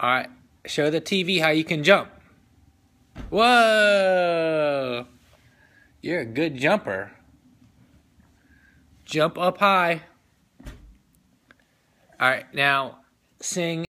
All right, show the TV how you can jump. Whoa! You're a good jumper. Jump up high. All right, now sing.